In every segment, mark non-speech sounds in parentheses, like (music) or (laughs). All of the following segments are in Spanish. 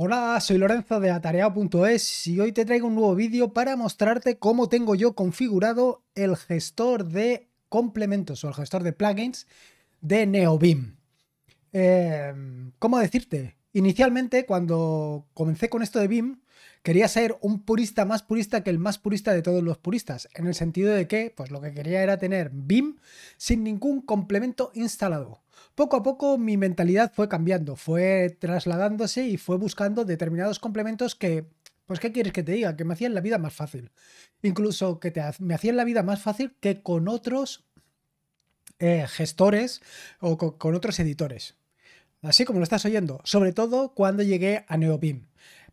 Hola, soy Lorenzo de Atareado.es y hoy te traigo un nuevo vídeo para mostrarte cómo tengo yo configurado el gestor de complementos o el gestor de plugins de NeoBeam. Eh, ¿Cómo decirte? Inicialmente, cuando comencé con esto de BIM, Quería ser un purista más purista que el más purista de todos los puristas, en el sentido de que, pues lo que quería era tener BIM sin ningún complemento instalado. Poco a poco mi mentalidad fue cambiando, fue trasladándose y fue buscando determinados complementos que, pues ¿qué quieres que te diga? Que me hacían la vida más fácil. Incluso que me hacían la vida más fácil que con otros eh, gestores o con, otros editores así como lo estás oyendo, sobre todo cuando llegué a NeoBIM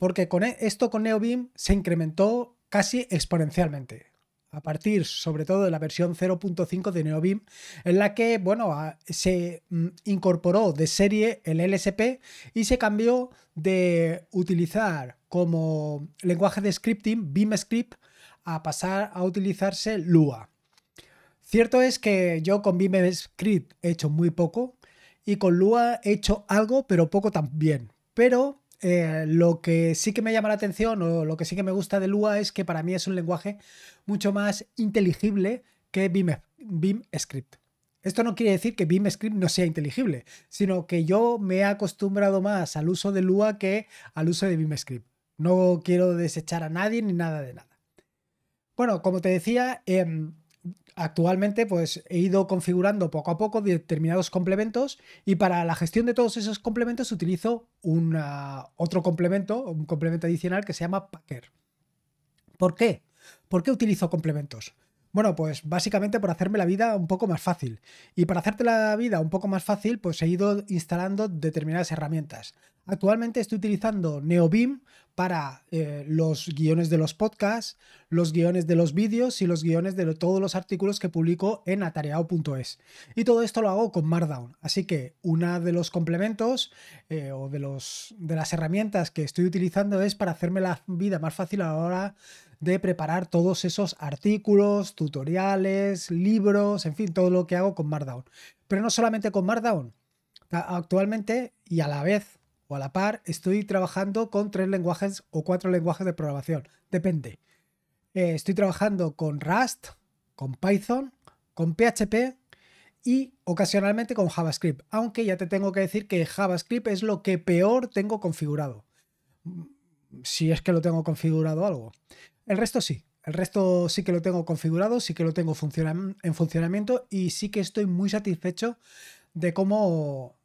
porque con e, esto con NeoBeam se incrementó casi exponencialmente a partir sobre todo de la versión 0.5 de NeoBeam, en la que bueno, se mm, incorporó de serie el LSP y se cambió de utilizar como lenguaje de scripting BeamScript a pasar a utilizarse Lua. Cierto es que yo con BeamScript he hecho muy poco y con Lua he hecho algo, pero poco también. Pero eh, lo que sí que me llama la atención o lo que sí que me gusta de Lua es que para mí es un lenguaje mucho más inteligible que BIM, Script. Esto no quiere decir que BIM Script no sea inteligible, sino que yo me he acostumbrado más al uso de Lua que al uso de BIM Script. No quiero desechar a nadie ni nada de nada. Bueno, como te decía, em, actualmente pues he ido configurando poco a poco determinados complementos y para la gestión de todos esos complementos utilizo otro complemento, un complemento adicional que se llama Packer. ¿Por qué? ¿Por qué utilizo complementos? Bueno, pues básicamente por hacerme la vida un poco más fácil. Y para hacerte la vida un poco más fácil, pues he ido instalando determinadas herramientas. Actualmente estoy utilizando NeoBeam para eh, los guiones de los podcasts, los guiones de los vídeos y los guiones de todos los artículos que publico en atareado.es. Y todo esto lo hago con Markdown. Así que una de los complementos eh, o de, los, de las herramientas que estoy utilizando es para hacerme la vida más fácil a la hora de preparar todos esos artículos, tutoriales, libros, en fin, todo lo que hago con Markdown. Pero no solamente con Markdown. Actualmente y a la vez o a la par estoy trabajando con tres lenguajes o cuatro lenguajes de programación, depende. Eh, estoy trabajando con Rust, con Python, con PHP y ocasionalmente con JavaScript, aunque ya te tengo que decir que JavaScript es lo que peor tengo configurado, mm, si es que lo tengo configurado algo. El resto sí, el resto sí que lo tengo configurado, sí que lo tengo en funcionamiento y sí que estoy muy satisfecho de cómo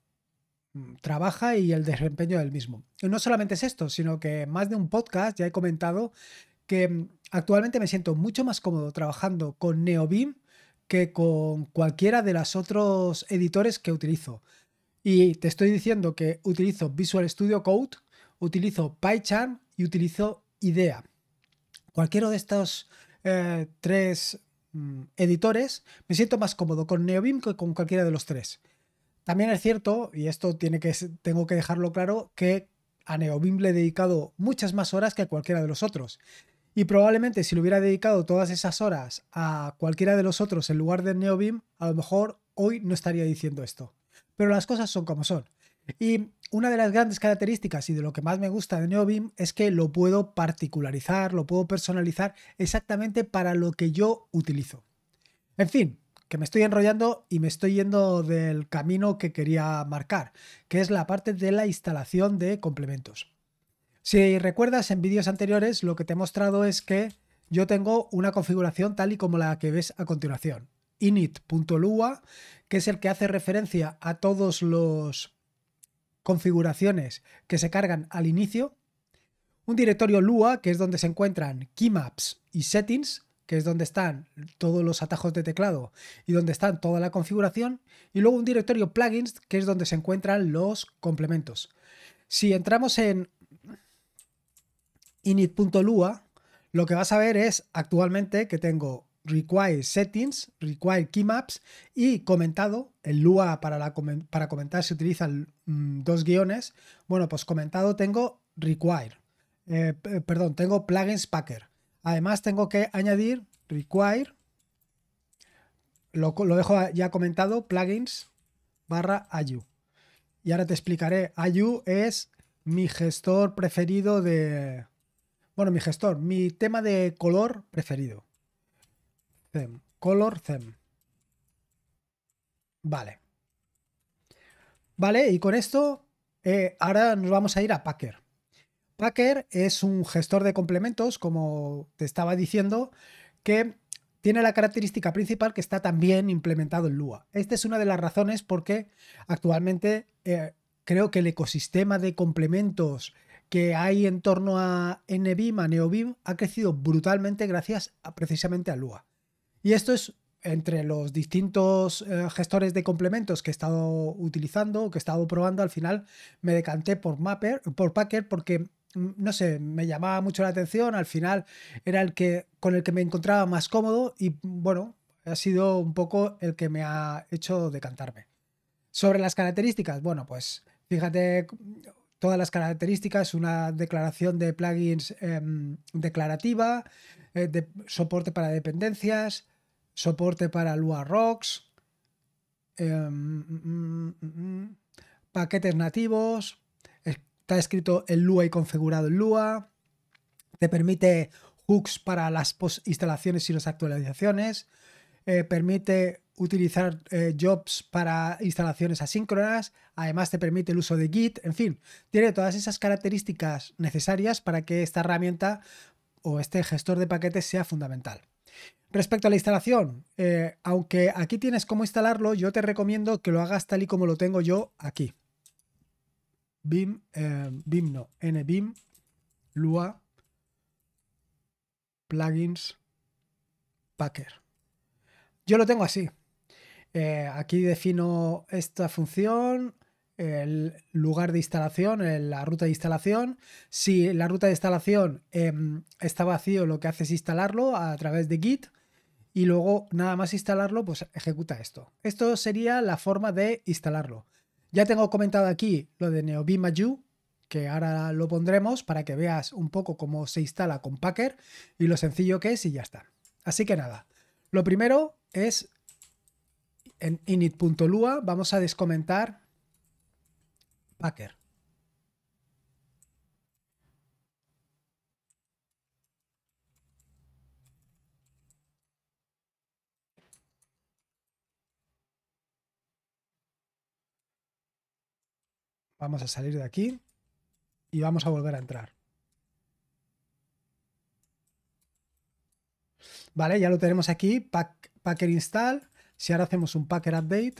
Mm, trabaja y el desempeño del mismo. no solamente es esto, sino que más de un podcast ya he comentado que mm, actualmente me siento mucho más cómodo trabajando con NeoBeam que con cualquiera de los otros editores que utilizo. Y te estoy diciendo que utilizo Visual Studio Code, utilizo PyCharm y utilizo Idea. Cualquiera de estos eh, tres mm, editores me siento más cómodo con NeoBeam que con cualquiera de los tres. También es cierto, y esto tengo que dejarlo claro, que a Neobim le he dedicado muchas más horas que a cualquiera de los otros. Y probablemente si le hubiera dedicado todas esas horas a cualquiera de los otros en lugar de Neobim, a lo mejor hoy no estaría diciendo esto. Pero las cosas son como son. Y una de las grandes características y de lo que más me gusta de Neobim es que lo puedo particularizar, lo puedo personalizar exactamente para lo que yo utilizo. En fin, me estoy enrollando y me estoy yendo del camino que quería marcar, que es la parte de la instalación de complementos. Si recuerdas en vídeos anteriores, lo que te he mostrado es que yo tengo una configuración tal y como la que ves a continuación. init.lua, que es el que hace referencia a todos los configuraciones que se cargan al inicio. Un directorio Lua, que es donde se encuentran keymaps y settings, que es donde están todos los atajos de teclado y donde están toda la configuración, y luego un directorio plugins, que es donde se encuentran los complementos. Si entramos en init.lua, lo que vas a ver es actualmente que tengo require settings, require keymaps y comentado, el Lua para, para comentar se utilizan mm, dos guiones, bueno, pues comentado tengo require, eh, perdón, tengo plugins packer. Además, tengo que añadir require, lo, dejo ya comentado, plugins barra ayu. Y ahora te explicaré. Ayu es mi gestor preferido de... Bueno, mi gestor, mi tema de color preferido. color them. Vale. Vale, y con esto eh, ahora nos vamos a ir a Packer. Packer es un gestor de complementos, como te estaba diciendo, que tiene la característica principal que está también implementado en Lua. Esta es una de las razones porque actualmente eh, creo que el ecosistema de complementos que hay en torno a NBIM, a NeoBIM, ha crecido brutalmente gracias precisamente a Lua. Y esto es entre los distintos eh, gestores de complementos que he estado utilizando o que he estado probando, al final me decanté por, Mapper, por Packer porque no sé, me llamaba mucho la atención, al final era el que con el que me encontraba más cómodo y bueno, ha sido un poco el que me ha hecho decantarme. Sobre las características, bueno, pues fíjate todas las características, una declaración de plugins em, declarativa, eh, soporte para dependencias, soporte para Lua Rocks, em, mm, mm, mm, paquetes nativos, está escrito en Lua y configurado en Lua. Te permite hooks para las post instalaciones y las actualizaciones. Eh, permite utilizar eh, jobs para instalaciones asíncronas, además te permite el uso de Git, en fin, tiene todas esas características necesarias para que esta herramienta o este gestor de paquetes sea fundamental. Respecto a la instalación, eh, aunque aquí tienes cómo instalarlo, yo te recomiendo que lo hagas tal y como lo tengo yo aquí. BIM, eh, BIM no, NBIM, Lua, plugins, Packer. Yo lo tengo así. Eh, aquí defino esta función, el lugar de instalación, eh, la ruta de instalación. Si la ruta de instalación em, está vacío, lo que hace es instalarlo a través de Git y luego nada más instalarlo, pues ejecuta esto. Esto sería la forma de instalarlo. Ya tengo comentado aquí lo de Neobimaju, que ahora lo pondremos para que veas un poco cómo se instala con Packer y lo sencillo que es y ya está. Así que nada, lo primero es en init.lua vamos a descomentar Packer. Vamos a salir de aquí y vamos a volver a entrar. Vale, ya lo tenemos aquí, packer install. Si ahora hacemos un packer update.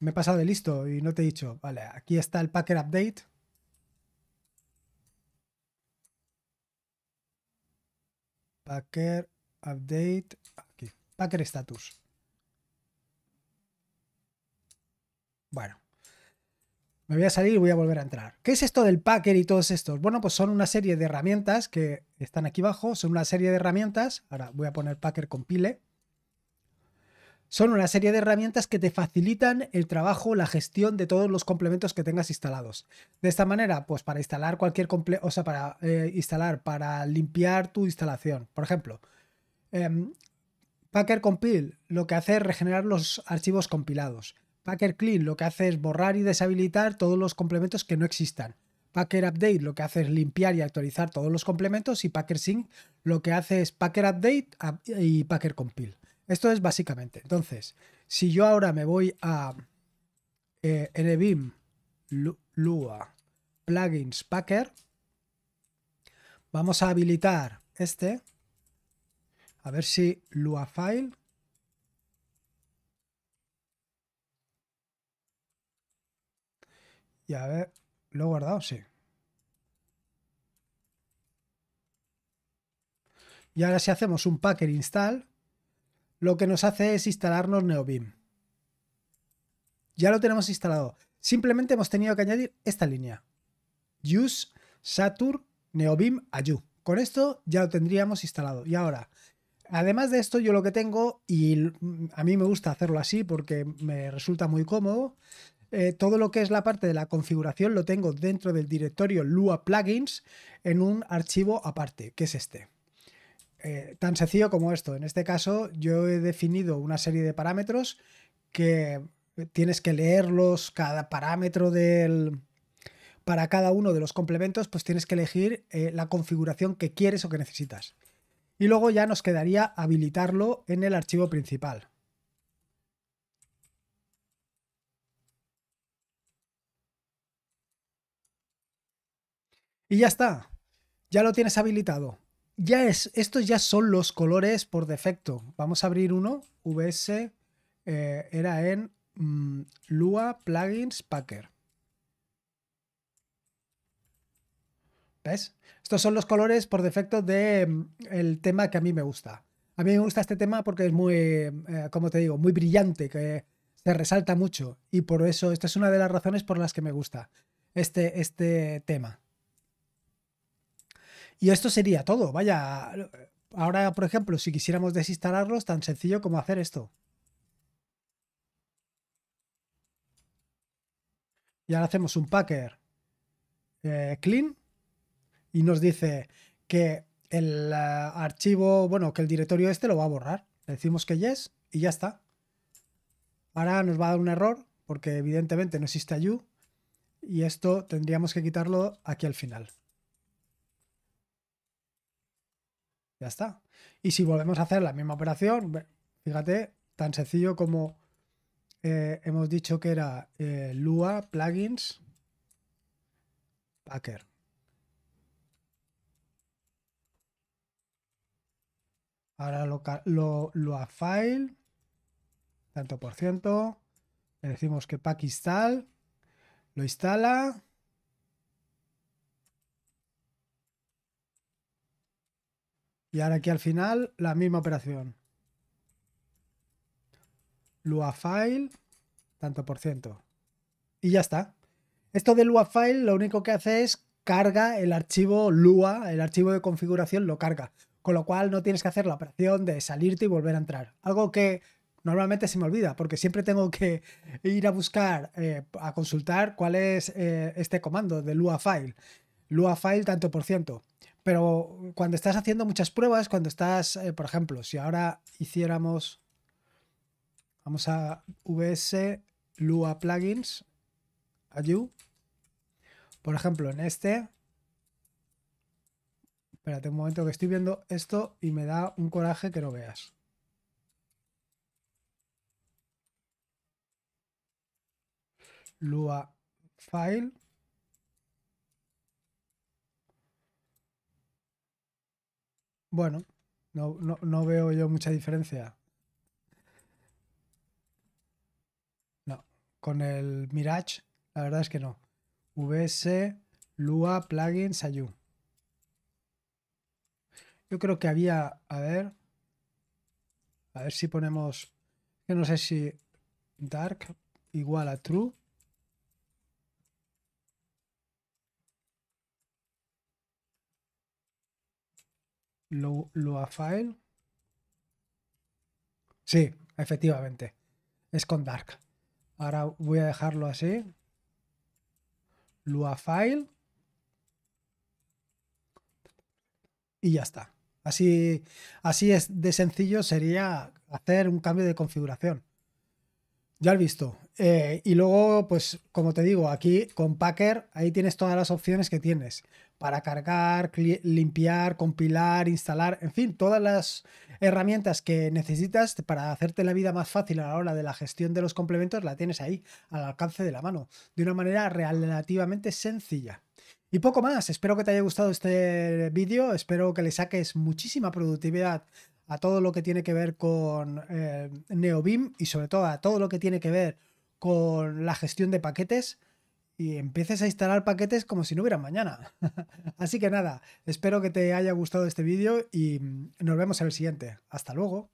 Me he pasado de listo y no te he dicho. Vale, aquí está el packer update. Packer update. Aquí. Packer status. Bueno, me voy a salir y voy a volver a entrar. ¿Qué es esto del Packer y todos estos? Bueno, pues son una serie de herramientas que están aquí abajo, son una serie de herramientas, ahora voy a poner Packer compile, son una serie de herramientas que te facilitan el trabajo, la gestión de todos los complementos que tengas instalados. De esta manera, pues para instalar cualquier complemento, o sea, para eh, instalar, para limpiar tu instalación. Por ejemplo, em, Packer Compile lo que hace es regenerar los archivos compilados. Packer Clean lo que hace es borrar y deshabilitar todos los complementos que no existan. Packer Update lo que hace es limpiar y actualizar todos los complementos y Packer Sync lo que hace es Packer Update y Packer Compile. Esto es básicamente. Entonces, si yo ahora me voy a eh, Lua, Plugins, Packer, vamos a habilitar este. A ver si Lua File Y a ver, ¿lo he guardado? Sí. Y ahora si hacemos un packer install, lo que nos hace es instalarnos NeoBeam. Ya lo tenemos instalado. Simplemente hemos tenido que añadir esta línea. Use Satur NeoBeam Ayu. Con esto ya lo tendríamos instalado. Y ahora, además de esto, yo lo que tengo, y a mí me gusta hacerlo así porque me resulta muy cómodo, eh, todo lo que es la parte de la configuración lo tengo dentro del directorio Lua Plugins en un archivo aparte, que es este. Eh, tan sencillo como esto. En este caso yo he definido una serie de parámetros que tienes que leerlos cada parámetro del... Para cada uno de los complementos, pues tienes que elegir eh, la configuración que quieres o que necesitas. Y luego ya nos quedaría habilitarlo en el archivo principal. Y ya está. Ya lo tienes habilitado. Ya es, estos ya son los colores por defecto. Vamos a abrir uno. VS eh, era en mm, Lua Plugins Packer. ¿Ves? Estos son los colores por defecto del mm, el tema que a mí me gusta. A mí me gusta este tema porque es muy, eh, como te digo, muy brillante, que se resalta mucho. Y por eso, esta es una de las razones por las que me gusta este, este tema. Y esto sería todo. Vaya, ahora, por ejemplo, si quisiéramos desinstalarlo, es tan sencillo como hacer esto. Y ahora hacemos un packer eh, clean y nos dice que el eh, archivo, bueno, que el directorio este lo va a borrar. decimos que yes y ya está. Ahora nos va a dar un error porque evidentemente no existe you y esto tendríamos que quitarlo aquí al final. Ya está. Y si volvemos a hacer la misma operación, fíjate, tan sencillo como eh, hemos dicho que era eh, Lua, plugins, packer. Ahora lo, lo, file, tanto por ciento, le decimos que pack install, lo instala Y ahora aquí al final, la misma operación. lua file tanto por ciento. Y ya está. Esto de file lo único que hace es carga el archivo Lua, el archivo de configuración lo carga. Con lo cual no tienes que hacer la operación de salirte y volver a entrar. Algo que normalmente se me olvida porque siempre tengo que ir a buscar, eh, a consultar cuál es eh, este comando de lua file lua file tanto por ciento. Pero cuando estás haciendo muchas pruebas, cuando estás, eh, por ejemplo, si ahora hiciéramos, vamos a VS Lua Plugins, Ayu, por ejemplo, en este, espérate un momento que estoy viendo esto y me da un coraje que lo veas. Lua File, Bueno, no, veo yo mucha diferencia. No, con el Mirage, la verdad es que no. VS, Lua, plugins ayu Yo creo que había, a ver, a ver si ponemos, que no sé si Dark igual a True Lua file, Sí, efectivamente. Es con Dark. Ahora voy a dejarlo así. lua file Y ya está. Así, así es de sencillo sería hacer un cambio de configuración. Ya has visto. Eh, y luego, pues como te digo, aquí con Packer, ahí tienes todas las opciones que tienes para cargar, limpiar, compilar, instalar, en fin, todas las herramientas que necesitas para hacerte la vida más fácil a la hora de la gestión de los complementos, la tienes ahí, al alcance de la mano, de una manera relativamente sencilla. Y poco más, espero que te haya gustado este vídeo, espero que le saques muchísima productividad a todo lo que tiene que ver con eh, NeoBIM y sobre todo a todo lo que tiene que ver con la gestión de paquetes y empieces a instalar paquetes como si no hubiera mañana. (laughs) Así que nada, espero que te haya gustado este vídeo y mm, nos vemos en el siguiente. Hasta luego.